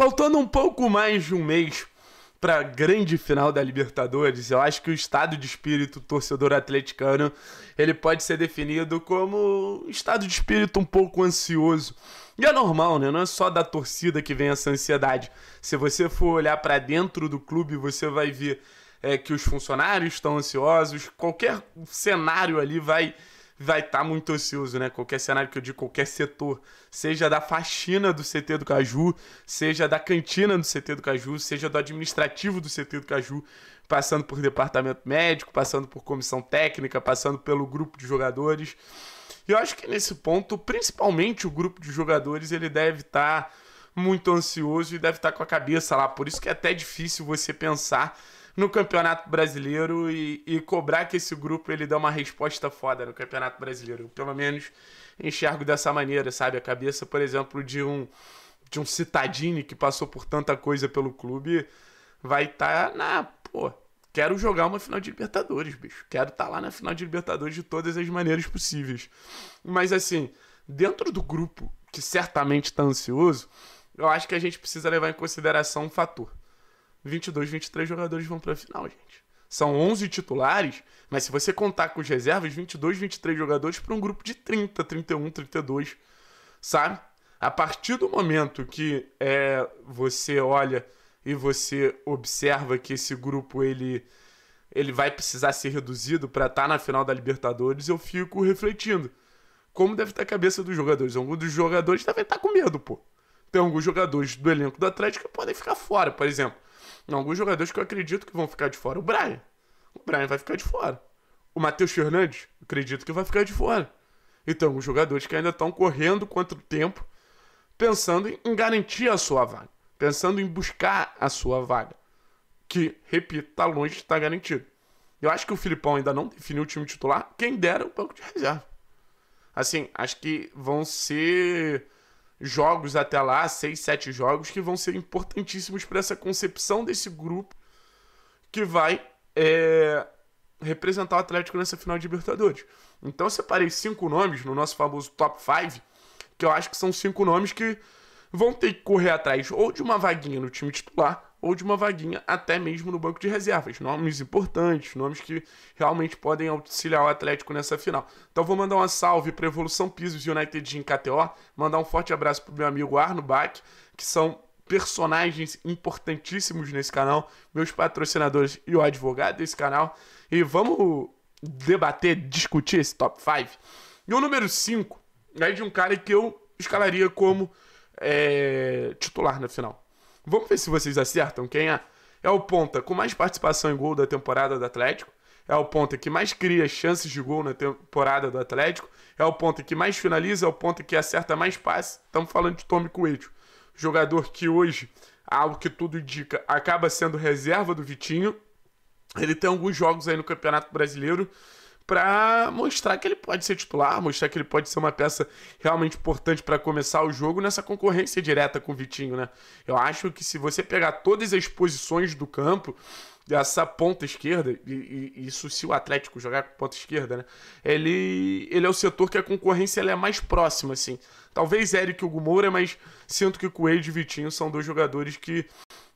Faltando um pouco mais de um mês para a grande final da Libertadores, eu acho que o estado de espírito torcedor atleticano ele pode ser definido como estado de espírito um pouco ansioso. E é normal, né? Não é só da torcida que vem essa ansiedade. Se você for olhar para dentro do clube, você vai ver é, que os funcionários estão ansiosos, qualquer cenário ali vai vai estar tá muito ansioso, né? Qualquer cenário que eu digo, qualquer setor, seja da faxina do CT do Caju, seja da cantina do CT do Caju, seja do administrativo do CT do Caju, passando por departamento médico, passando por comissão técnica, passando pelo grupo de jogadores. E eu acho que nesse ponto, principalmente o grupo de jogadores, ele deve estar tá muito ansioso e deve estar tá com a cabeça lá. Por isso que é até difícil você pensar no Campeonato Brasileiro e, e, cobrar que esse grupo ele dê uma resposta foda no Campeonato Brasileiro. Eu, pelo menos enxergo dessa maneira, sabe? A cabeça, por exemplo, de um de um Citadini que passou por tanta coisa pelo clube vai estar tá na, pô, quero jogar uma final de Libertadores, bicho. Quero estar tá lá na final de Libertadores de todas as maneiras possíveis. Mas assim, dentro do grupo que certamente está ansioso, eu acho que a gente precisa levar em consideração um fator 22, 23 jogadores vão para a final, gente. São 11 titulares, mas se você contar com os reservas, 22, 23 jogadores para um grupo de 30, 31, 32, sabe? A partir do momento que é, você olha e você observa que esse grupo ele ele vai precisar ser reduzido para estar tá na final da Libertadores, eu fico refletindo. Como deve estar tá a cabeça dos jogadores? Alguns dos jogadores devem estar tá com medo, pô. Tem alguns jogadores do elenco do Atlético que podem ficar fora, por exemplo alguns jogadores que eu acredito que vão ficar de fora. O Brian. O Brian vai ficar de fora. O Matheus Fernandes, acredito que vai ficar de fora. Então, os jogadores que ainda estão correndo contra o tempo, pensando em garantir a sua vaga, pensando em buscar a sua vaga, que, repito, está longe de estar tá garantido. Eu acho que o Filipão ainda não definiu o time titular, quem dera o banco de reserva. Assim, acho que vão ser jogos até lá, seis, sete jogos, que vão ser importantíssimos para essa concepção desse grupo que vai é, representar o Atlético nessa final de Libertadores. Então eu separei cinco nomes no nosso famoso top 5, que eu acho que são cinco nomes que vão ter que correr atrás ou de uma vaguinha no time titular, ou de uma vaguinha até mesmo no banco de reservas. Nomes importantes, nomes que realmente podem auxiliar o Atlético nessa final. Então vou mandar uma salve para Evolução Pisos United em KTO, mandar um forte abraço para meu amigo Arno Bach, que são personagens importantíssimos nesse canal, meus patrocinadores e o advogado desse canal. E vamos debater, discutir esse top 5. E o número 5 é de um cara que eu escalaria como é, titular na final Vamos ver se vocês acertam quem é. É o ponta com mais participação em gol da temporada do Atlético. É o ponta que mais cria chances de gol na temporada do Atlético. É o ponta que mais finaliza, é o ponta que acerta mais passes. Estamos falando de Tommy Coelho. Jogador que hoje, algo que tudo indica, acaba sendo reserva do Vitinho. Ele tem alguns jogos aí no Campeonato Brasileiro para mostrar que ele pode ser titular, mostrar que ele pode ser uma peça realmente importante para começar o jogo nessa concorrência direta com o Vitinho, né? Eu acho que se você pegar todas as posições do campo, essa ponta esquerda, e, e, isso se o Atlético jogar com ponta esquerda, né? Ele, ele é o setor que a concorrência é mais próxima, assim. Talvez Eric e o Gumoura, mas sinto que o Coelho e Vitinho são dois jogadores que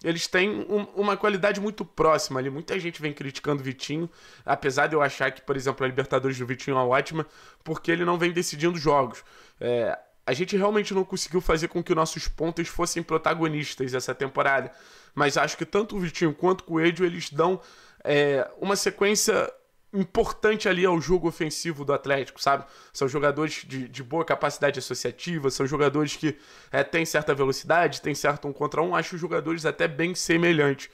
eles têm um, uma qualidade muito próxima ali. Muita gente vem criticando o Vitinho, apesar de eu achar que, por exemplo, a Libertadores do Vitinho é ótima, porque ele não vem decidindo jogos. É, a gente realmente não conseguiu fazer com que nossos pontos fossem protagonistas essa temporada. Mas acho que tanto o Vitinho quanto o Coelho, eles dão é, uma sequência importante ali ao é jogo ofensivo do Atlético, sabe? São jogadores de, de boa capacidade associativa, são jogadores que é, têm certa velocidade, têm certo um contra um, acho os jogadores até bem semelhantes.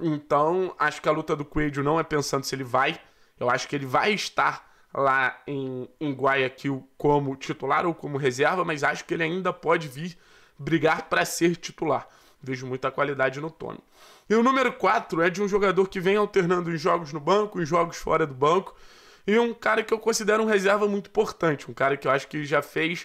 Então, acho que a luta do Coelho não é pensando se ele vai, eu acho que ele vai estar lá em, em Guayaquil como titular ou como reserva, mas acho que ele ainda pode vir brigar para ser titular. Vejo muita qualidade no Tony. E o número 4 é de um jogador que vem alternando em jogos no banco, em jogos fora do banco. E um cara que eu considero um reserva muito importante. Um cara que eu acho que já fez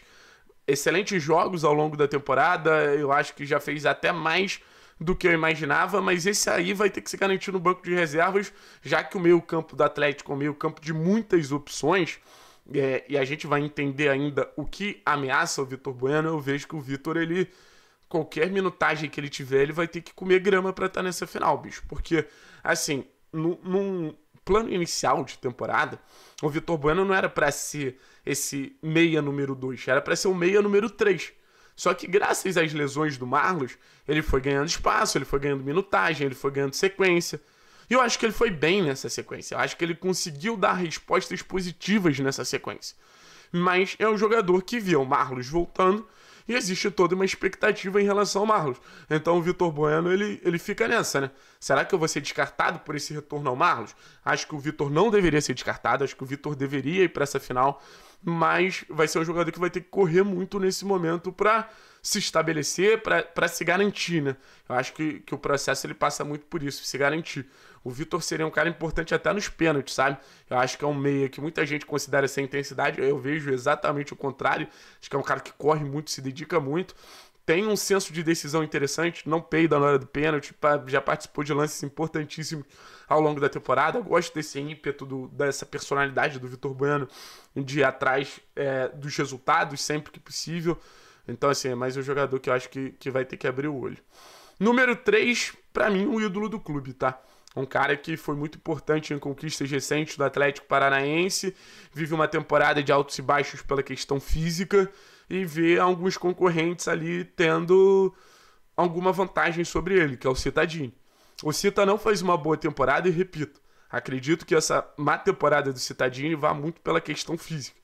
excelentes jogos ao longo da temporada. Eu acho que já fez até mais do que eu imaginava, mas esse aí vai ter que se garantir no banco de reservas, já que o meio campo do Atlético é um meio campo de muitas opções, é, e a gente vai entender ainda o que ameaça o Vitor Bueno, eu vejo que o Vitor, ele qualquer minutagem que ele tiver, ele vai ter que comer grama para estar tá nessa final, bicho. Porque, assim, no, num plano inicial de temporada, o Vitor Bueno não era para ser esse meia número 2, era para ser o meia número 3. Só que graças às lesões do Marlos, ele foi ganhando espaço, ele foi ganhando minutagem, ele foi ganhando sequência. E eu acho que ele foi bem nessa sequência. Eu acho que ele conseguiu dar respostas positivas nessa sequência. Mas é um jogador que viu o Marlos voltando e existe toda uma expectativa em relação ao Marlos. Então o Vitor Bueno, ele, ele fica nessa, né? Será que eu vou ser descartado por esse retorno ao Marlos? Acho que o Vitor não deveria ser descartado, acho que o Vitor deveria ir para essa final mas vai ser um jogador que vai ter que correr muito nesse momento para se estabelecer, para se garantir, né? Eu acho que, que o processo ele passa muito por isso, se garantir. O Vitor seria um cara importante até nos pênaltis, sabe? Eu acho que é um meia que muita gente considera sem intensidade, eu vejo exatamente o contrário. Acho que é um cara que corre muito, se dedica muito tem um senso de decisão interessante, não peida na hora do pênalti, já participou de lances importantíssimos ao longo da temporada. Gosto desse ímpeto, do, dessa personalidade do Vitor Bueno de ir atrás é, dos resultados sempre que possível. Então, assim, é mais um jogador que eu acho que, que vai ter que abrir o olho. Número 3, para mim, o ídolo do clube, tá? Um cara que foi muito importante em conquistas recentes do Atlético Paranaense, vive uma temporada de altos e baixos pela questão física e ver alguns concorrentes ali tendo alguma vantagem sobre ele, que é o Citadini. O Cita não fez uma boa temporada e repito, acredito que essa má temporada do Citadini vá muito pela questão física.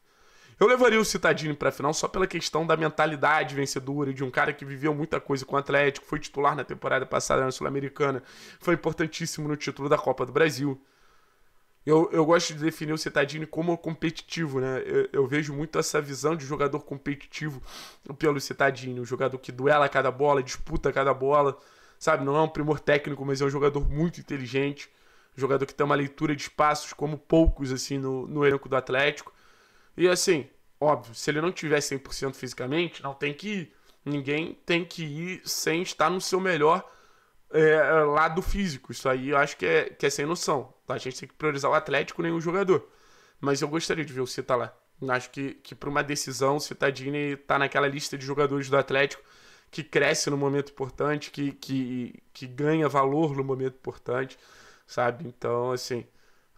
Eu levaria o Citadini para a final só pela questão da mentalidade vencedora, de um cara que viveu muita coisa com o Atlético, foi titular na temporada passada na Sul-Americana, foi importantíssimo no título da Copa do Brasil. Eu, eu gosto de definir o Citadini como competitivo, né? Eu, eu vejo muito essa visão de jogador competitivo pelo Citadini, um jogador que duela cada bola, disputa cada bola, sabe? Não é um primor técnico, mas é um jogador muito inteligente, um jogador que tem uma leitura de espaços como poucos, assim, no, no elenco do Atlético. E assim, óbvio, se ele não tiver 100% fisicamente, não tem que ir. Ninguém tem que ir sem estar no seu melhor é, é, lado físico. Isso aí eu acho que é, que é sem noção. Tá? A gente tem que priorizar o Atlético nem o jogador. Mas eu gostaria de ver o Cita lá. Acho que, que para uma decisão, o Citadini tá naquela lista de jogadores do Atlético que cresce no momento importante, que, que, que ganha valor no momento importante, sabe? Então, assim,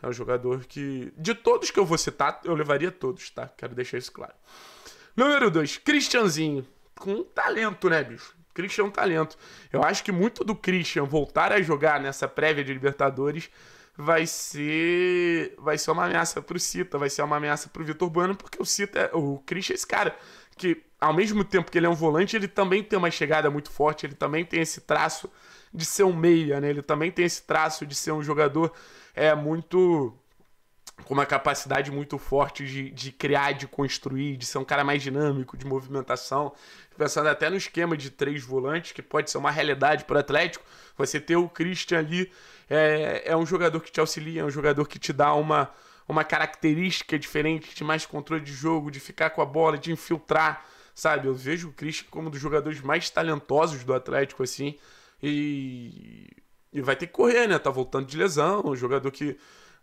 é um jogador que. De todos que eu vou citar, eu levaria todos, tá? Quero deixar isso claro. Número 2, Cristianzinho. Com talento, né, bicho? Christian é um talento. Eu acho que muito do Christian voltar a jogar nessa prévia de Libertadores vai ser vai ser uma ameaça pro Cita, vai ser uma ameaça pro Vitor Bueno, porque o Cita, é, o Christian é esse cara que ao mesmo tempo que ele é um volante, ele também tem uma chegada muito forte, ele também tem esse traço de ser um meia, né? Ele também tem esse traço de ser um jogador é muito com uma capacidade muito forte de, de criar, de construir, de ser um cara mais dinâmico, de movimentação. Pensando até no esquema de três volantes, que pode ser uma realidade para o Atlético, você ter o Christian ali é, é um jogador que te auxilia, é um jogador que te dá uma, uma característica diferente, de mais controle de jogo, de ficar com a bola, de infiltrar, sabe? Eu vejo o Christian como um dos jogadores mais talentosos do Atlético, assim, e, e vai ter que correr, né? Tá voltando de lesão, um jogador que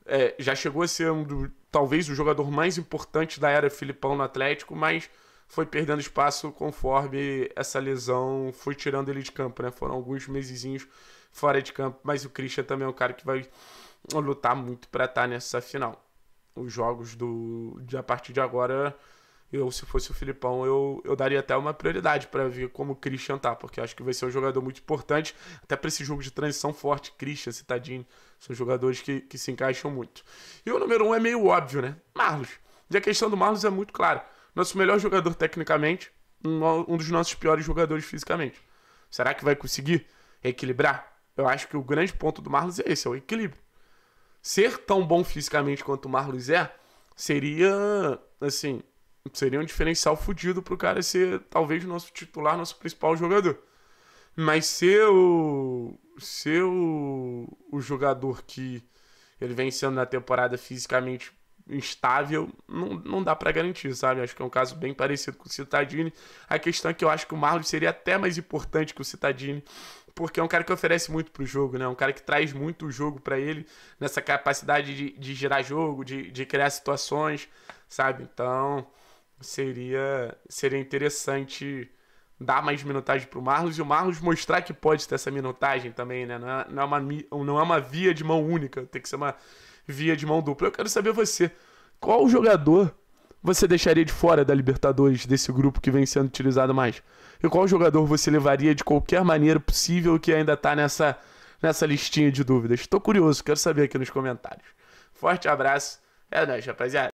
é, já chegou a ser um do, talvez o jogador mais importante da era Filipão no Atlético, mas foi perdendo espaço conforme essa lesão foi tirando ele de campo, né? Foram alguns mesezinhos fora de campo, mas o Christian também é um cara que vai lutar muito para estar tá nessa final. Os jogos do de a partir de agora eu, se fosse o Filipão, eu, eu daria até uma prioridade para ver como o Christian tá, porque acho que vai ser um jogador muito importante, até para esse jogo de transição forte, Christian, Citadinho, são jogadores que, que se encaixam muito. E o número um é meio óbvio, né? Marlos. E a questão do Marlos é muito clara. Nosso melhor jogador tecnicamente, um, um dos nossos piores jogadores fisicamente. Será que vai conseguir equilibrar? Eu acho que o grande ponto do Marlos é esse, é o equilíbrio. Ser tão bom fisicamente quanto o Marlos é, seria, assim, Seria um diferencial fodido pro cara ser talvez nosso titular, nosso principal jogador. Mas ser o. Ser o, o jogador que ele vem sendo na temporada fisicamente instável, não, não dá para garantir, sabe? Acho que é um caso bem parecido com o Citadini. A questão é que eu acho que o Marlon seria até mais importante que o Citadini, porque é um cara que oferece muito pro jogo, né? Um cara que traz muito o jogo para ele, nessa capacidade de, de girar jogo, de, de criar situações, sabe? Então, seria seria interessante dar mais minutagem para o Marlos e o Marlos mostrar que pode ter essa minutagem também, né? Não é, não é, uma, não é uma via de mão única, tem que ser uma via de mão dupla. Eu quero saber você, qual jogador você deixaria de fora da Libertadores desse grupo que vem sendo utilizado mais? E qual jogador você levaria de qualquer maneira possível que ainda está nessa, nessa listinha de dúvidas? Estou curioso, quero saber aqui nos comentários. Forte abraço, é nóis, rapaziada.